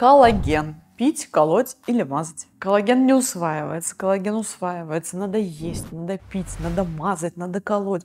Коллаген. Пить, колоть или мазать. Коллаген не усваивается, коллаген усваивается. Надо есть, надо пить, надо мазать, надо колоть.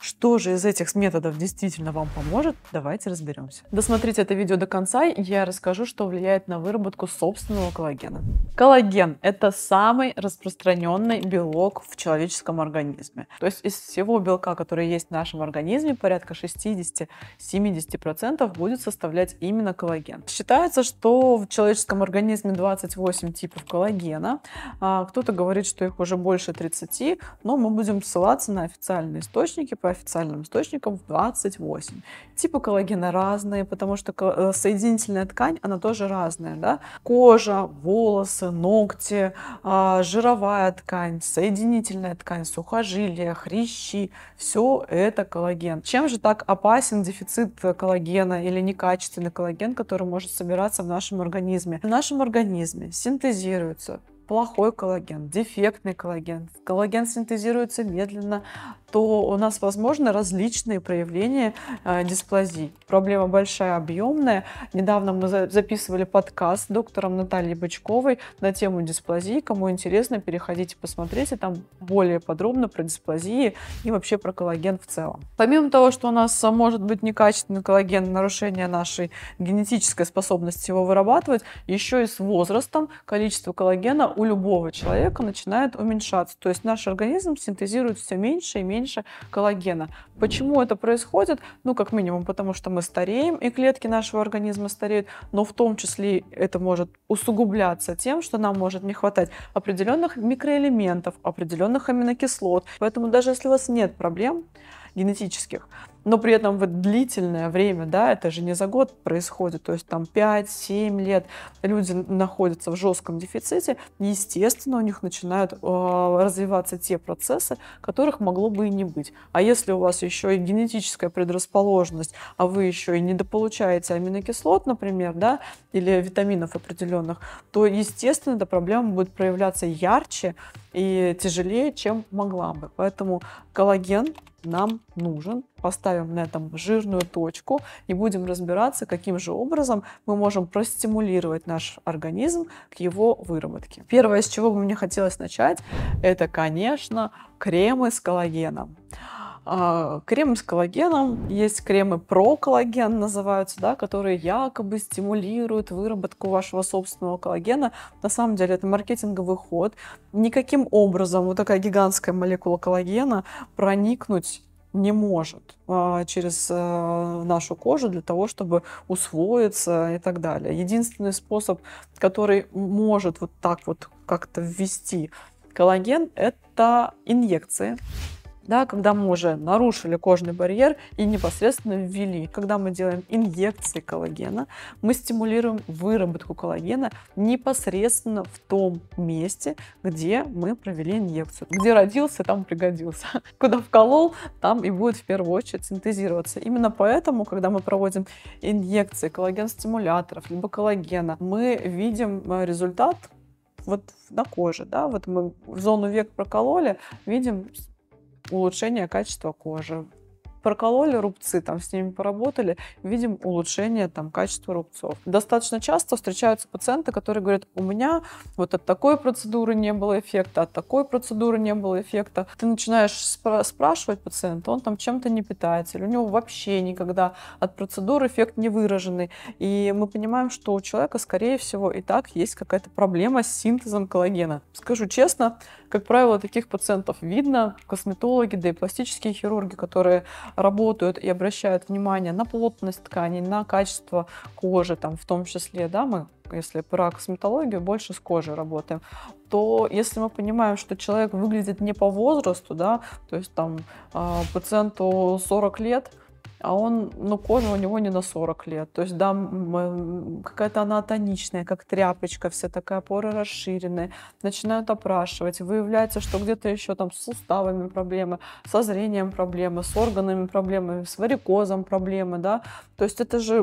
Что же из этих методов действительно вам поможет, давайте разберемся. Досмотрите это видео до конца, и я расскажу, что влияет на выработку собственного коллагена. Коллаген – это самый распространенный белок в человеческом организме. То есть из всего белка, который есть в нашем организме, порядка 60-70% будет составлять именно коллаген. Считается, что в человеческом организме 28 типов коллагена. А, кто-то говорит, что их уже больше 30, но мы будем ссылаться на официальные источники, официальным источникам в 28. Типы коллагена разные, потому что э, соединительная ткань, она тоже разная. Да? Кожа, волосы, ногти, а, жировая ткань, соединительная ткань, сухожилия, хрящи. Все это коллаген. Чем же так опасен дефицит коллагена или некачественный коллаген, который может собираться в нашем организме? В нашем организме синтезируется плохой коллаген, дефектный коллаген, коллаген синтезируется медленно, то у нас возможны различные проявления э, дисплазии. Проблема большая, объемная. Недавно мы записывали подкаст с доктором Натальей Бочковой на тему дисплазии. Кому интересно, переходите, посмотрите. Там более подробно про дисплазии и вообще про коллаген в целом. Помимо того, что у нас э, может быть некачественный коллаген, нарушение нашей генетической способности его вырабатывать, еще и с возрастом количество коллагена у любого человека начинает уменьшаться. То есть наш организм синтезирует все меньше и меньше коллагена. Почему это происходит? Ну, как минимум, потому что мы стареем, и клетки нашего организма стареют, но в том числе это может усугубляться тем, что нам может не хватать определенных микроэлементов, определенных аминокислот. Поэтому даже если у вас нет проблем генетических, но при этом вот длительное время, да, это же не за год происходит, то есть там 5-7 лет люди находятся в жестком дефиците, естественно, у них начинают э, развиваться те процессы, которых могло бы и не быть. А если у вас еще и генетическая предрасположенность, а вы еще и недополучаете аминокислот, например, да, или витаминов определенных, то, естественно, эта проблема будет проявляться ярче и тяжелее, чем могла бы. Поэтому коллаген нам нужен. Поставим на этом жирную точку и будем разбираться, каким же образом мы можем простимулировать наш организм к его выработке. Первое, с чего бы мне хотелось начать, это, конечно, кремы с коллагеном. А, кремы с коллагеном, есть кремы про коллаген называются, да, которые якобы стимулируют выработку вашего собственного коллагена. На самом деле это маркетинговый ход. Никаким образом вот такая гигантская молекула коллагена проникнуть не может а, через э, нашу кожу для того, чтобы усвоиться и так далее. Единственный способ, который может вот так вот как-то ввести коллаген, это инъекции да, когда мы уже нарушили кожный барьер и непосредственно ввели. Когда мы делаем инъекции коллагена, мы стимулируем выработку коллагена непосредственно в том месте, где мы провели инъекцию. Где родился, там пригодился. Куда вколол, там и будет в первую очередь синтезироваться. Именно поэтому, когда мы проводим инъекции коллаген-стимуляторов, либо коллагена, мы видим э, результат вот на коже, да, вот мы в зону век прокололи, видим улучшение качества кожи прокололи рубцы, там с ними поработали, видим улучшение там качества рубцов. Достаточно часто встречаются пациенты, которые говорят, у меня вот от такой процедуры не было эффекта, от такой процедуры не было эффекта. Ты начинаешь спра- спрашивать пациента, он там чем-то не питается, или у него вообще никогда от процедур эффект не выраженный. И мы понимаем, что у человека, скорее всего, и так есть какая-то проблема с синтезом коллагена. Скажу честно, как правило, таких пациентов видно, косметологи, да и пластические хирурги, которые работают и обращают внимание на плотность тканей, на качество кожи, там, в том числе, да, мы если про косметологию, больше с кожей работаем, то если мы понимаем, что человек выглядит не по возрасту, да, то есть там э, пациенту 40 лет, а он, ну, кожа у него не на 40 лет. То есть, да, какая-то она тоничная, как тряпочка, все такая поры расширенные. Начинают опрашивать. Выявляется, что где-то еще там с суставами проблемы, со зрением проблемы, с органами проблемы, с варикозом проблемы, да. То есть это же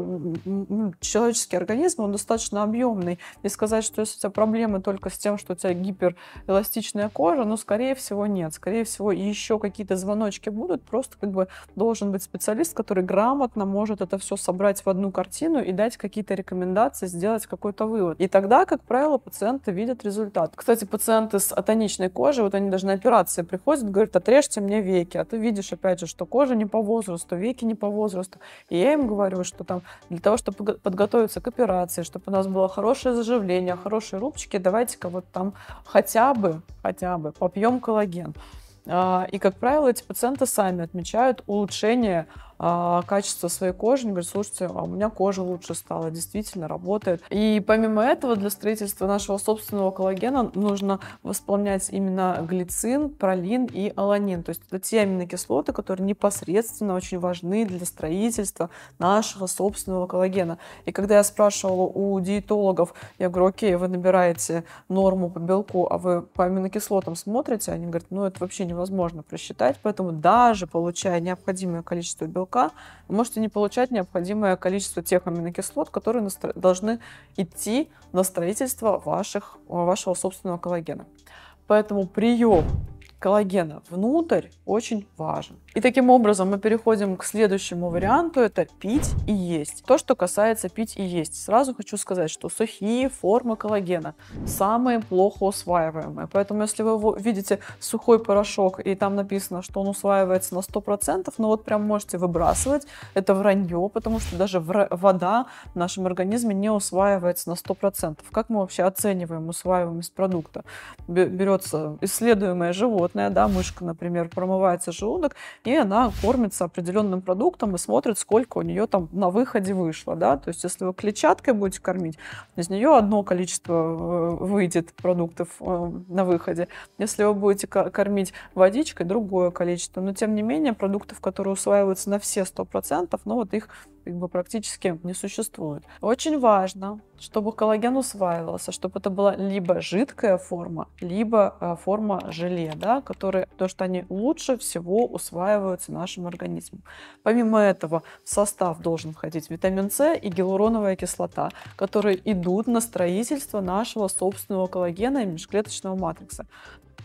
человеческий организм, он достаточно объемный. И сказать, что если у тебя проблемы только с тем, что у тебя гиперэластичная кожа, ну, скорее всего, нет. Скорее всего, еще какие-то звоночки будут, просто как бы должен быть специалист, который который грамотно может это все собрать в одну картину и дать какие-то рекомендации, сделать какой-то вывод. И тогда, как правило, пациенты видят результат. Кстати, пациенты с атоничной кожей, вот они даже на операции приходят, говорят, отрежьте мне веки, а ты видишь, опять же, что кожа не по возрасту, веки не по возрасту. И я им говорю, что там для того, чтобы подготовиться к операции, чтобы у нас было хорошее заживление, хорошие рубчики, давайте-ка вот там хотя бы, хотя бы попьем коллаген. А, и, как правило, эти пациенты сами отмечают улучшение а, качество своей кожи, они говорят, слушайте, а у меня кожа лучше стала, действительно работает. И помимо этого для строительства нашего собственного коллагена нужно восполнять именно глицин, пролин и аланин. То есть это те аминокислоты, которые непосредственно очень важны для строительства нашего собственного коллагена. И когда я спрашивала у диетологов, я говорю, окей, вы набираете норму по белку, а вы по аминокислотам смотрите? Они говорят, ну это вообще невозможно просчитать, поэтому даже получая необходимое количество белка, белка, вы можете не получать необходимое количество тех аминокислот, которые настро... должны идти на строительство ваших, вашего собственного коллагена. Поэтому прием коллагена внутрь очень важен. И таким образом мы переходим к следующему варианту, это пить и есть. То, что касается пить и есть. Сразу хочу сказать, что сухие формы коллагена самые плохо усваиваемые. Поэтому если вы видите сухой порошок и там написано, что он усваивается на 100%, ну вот прям можете выбрасывать, это вранье, потому что даже вода в нашем организме не усваивается на 100%. Как мы вообще оцениваем усваиваемость продукта? Берется исследуемое животное, да, мышка, например, промывается желудок, и она кормится определенным продуктом и смотрит, сколько у нее там на выходе вышло, да, то есть если вы клетчаткой будете кормить, из нее одно количество э, выйдет продуктов э, на выходе, если вы будете кормить водичкой, другое количество, но тем не менее продуктов, которые усваиваются на все 100%, но ну, вот их как бы практически не существует. Очень важно, чтобы коллаген усваивался, чтобы это была либо жидкая форма, либо э, форма желе, да, которые, то, что они лучше всего усваиваются нашим организмом. Помимо этого, в состав должен входить витамин С и гиалуроновая кислота, которые идут на строительство нашего собственного коллагена и межклеточного матрикса.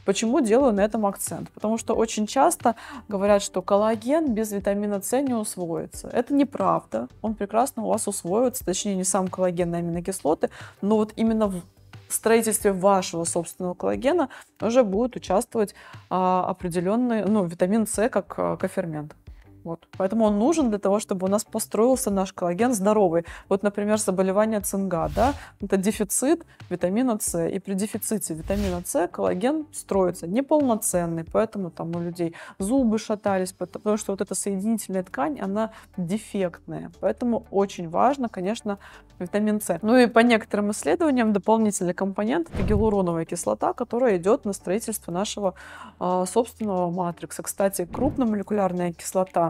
Почему делаю на этом акцент? Потому что очень часто говорят, что коллаген без витамина С не усвоится. Это неправда. Он прекрасно у вас усвоится, точнее не сам коллаген, а аминокислоты, но вот именно в строительстве вашего собственного коллагена уже будет участвовать а, определенный ну, витамин С как а, кофермент. Вот. Поэтому он нужен для того, чтобы у нас построился наш коллаген здоровый. Вот, например, заболевание цинга, да, это дефицит витамина С. И при дефиците витамина С коллаген строится неполноценный, поэтому там у людей зубы шатались, потому что вот эта соединительная ткань, она дефектная. Поэтому очень важно, конечно, витамин С. Ну и по некоторым исследованиям дополнительный компонент – это гиалуроновая кислота, которая идет на строительство нашего э, собственного матрикса. Кстати, крупномолекулярная кислота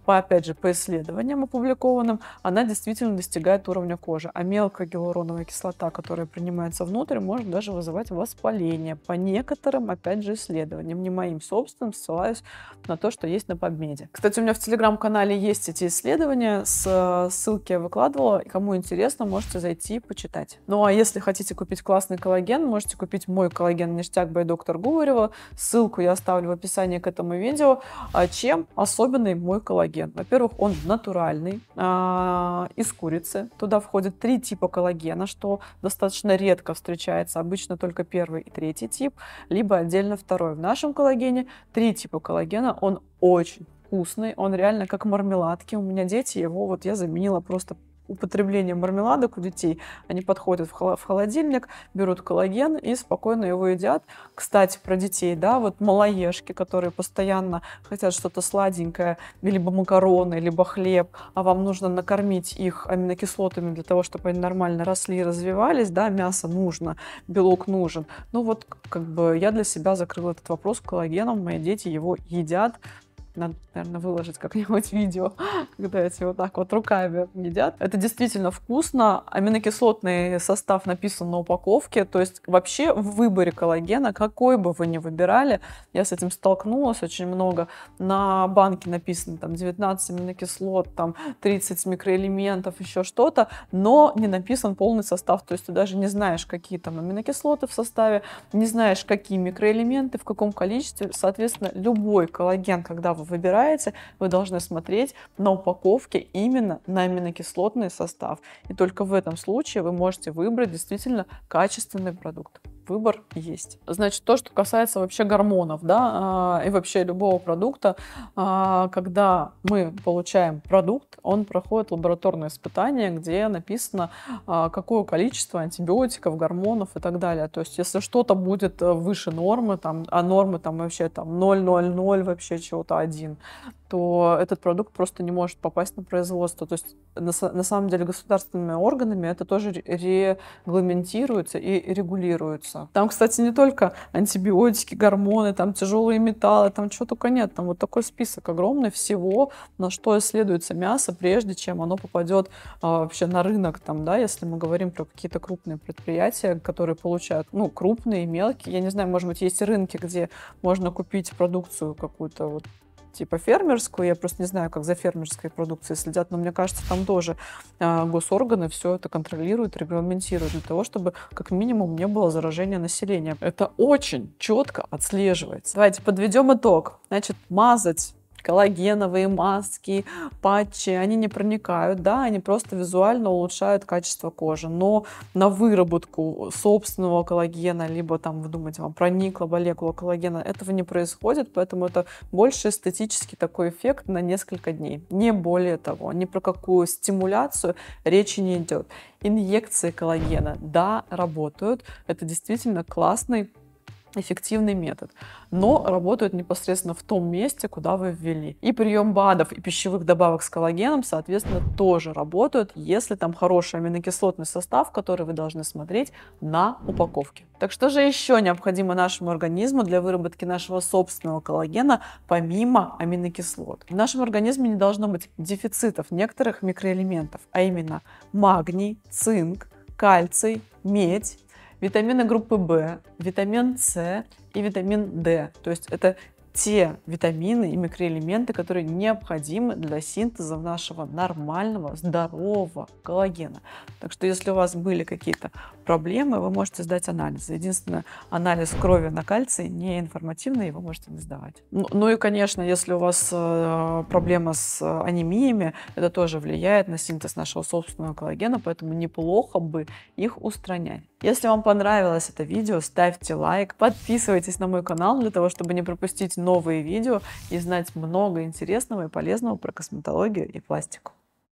по, опять же, по исследованиям опубликованным, она действительно достигает уровня кожи. А мелкая гиалуроновая кислота, которая принимается внутрь, может даже вызывать воспаление. По некоторым, опять же, исследованиям, не моим собственным, ссылаюсь на то, что есть на подмеде. Кстати, у меня в телеграм-канале есть эти исследования, с ссылки я выкладывала. Кому интересно, можете зайти и почитать. Ну а если хотите купить классный коллаген, можете купить мой коллаген ништяк by доктор Гуварева. Ссылку я оставлю в описании к этому видео. А Чем особенный мой коллаген? коллаген. Во-первых, он натуральный, а, из курицы. Туда входят три типа коллагена, что достаточно редко встречается. Обычно только первый и третий тип, либо отдельно второй. В нашем коллагене три типа коллагена. Он очень вкусный, он реально как мармеладки. У меня дети его, вот я заменила просто употребления мармеладок у детей. Они подходят в холодильник, берут коллаген и спокойно его едят. Кстати, про детей, да, вот малоежки, которые постоянно хотят что-то сладенькое, либо макароны, либо хлеб, а вам нужно накормить их аминокислотами для того, чтобы они нормально росли и развивались, да, мясо нужно, белок нужен. Ну вот, как бы я для себя закрыла этот вопрос коллагеном, мои дети его едят, надо, наверное, выложить как-нибудь видео, когда эти вот так вот руками едят. Это действительно вкусно. Аминокислотный состав написан на упаковке. То есть вообще в выборе коллагена, какой бы вы ни выбирали, я с этим столкнулась очень много. На банке написано там 19 аминокислот, там 30 микроэлементов, еще что-то, но не написан полный состав. То есть ты даже не знаешь, какие там аминокислоты в составе, не знаешь, какие микроэлементы, в каком количестве. Соответственно, любой коллаген, когда вы сразу выбираете, вы должны смотреть на упаковке именно на аминокислотный состав. И только в этом случае вы можете выбрать действительно качественный продукт выбор есть. Значит, то, что касается вообще гормонов, да, а, и вообще любого продукта, а, когда мы получаем продукт, он проходит лабораторное испытание, где написано, а, какое количество антибиотиков, гормонов и так далее. То есть, если что-то будет э, выше нормы, там, а нормы там вообще там 0,00 вообще чего-то один, то этот продукт просто не может попасть на производство. То есть на, на самом деле государственными органами это тоже регламентируется и регулируется. Там, кстати, не только антибиотики, гормоны, там тяжелые металлы, там чего только нет. Там вот такой список огромный всего, на что исследуется мясо, прежде чем оно попадет а, вообще на рынок. Там, да, если мы говорим про какие-то крупные предприятия, которые получают, ну, крупные, мелкие. Я не знаю, может быть, есть рынки, где можно купить продукцию какую-то вот типа фермерскую. Я просто не знаю, как за фермерской продукцией следят, но мне кажется, там тоже а, госорганы все это контролируют, регламентируют для того, чтобы как минимум не было заражения населения. Это очень четко отслеживается. Давайте подведем итог. Значит, мазать коллагеновые маски, патчи, они не проникают, да, они просто визуально улучшают качество кожи, но на выработку собственного коллагена, либо там, вы думаете, вам проникла молекула коллагена, этого не происходит, поэтому это больше эстетический такой эффект на несколько дней, не более того, ни про какую стимуляцию речи не идет. Инъекции коллагена, да, работают, это действительно классный эффективный метод, но работают непосредственно в том месте, куда вы ввели. И прием БАДов и пищевых добавок с коллагеном, соответственно, тоже работают, если там хороший аминокислотный состав, который вы должны смотреть на упаковке. Так что же еще необходимо нашему организму для выработки нашего собственного коллагена, помимо аминокислот? В нашем организме не должно быть дефицитов некоторых микроэлементов, а именно магний, цинк, кальций, медь, витамины группы В, витамин С и витамин D. То есть это те витамины и микроэлементы, которые необходимы для синтеза нашего нормального, здорового коллагена. Так что если у вас были какие-то проблемы, вы можете сдать анализ. Единственное, анализ крови на кальций не информативный, его можете не сдавать. Ну, ну и, конечно, если у вас э, проблема с э, анемиями, это тоже влияет на синтез нашего собственного коллагена, поэтому неплохо бы их устранять. Если вам понравилось это видео, ставьте лайк, подписывайтесь на мой канал для того, чтобы не пропустить новые видео и знать много интересного и полезного про косметологию и пластику.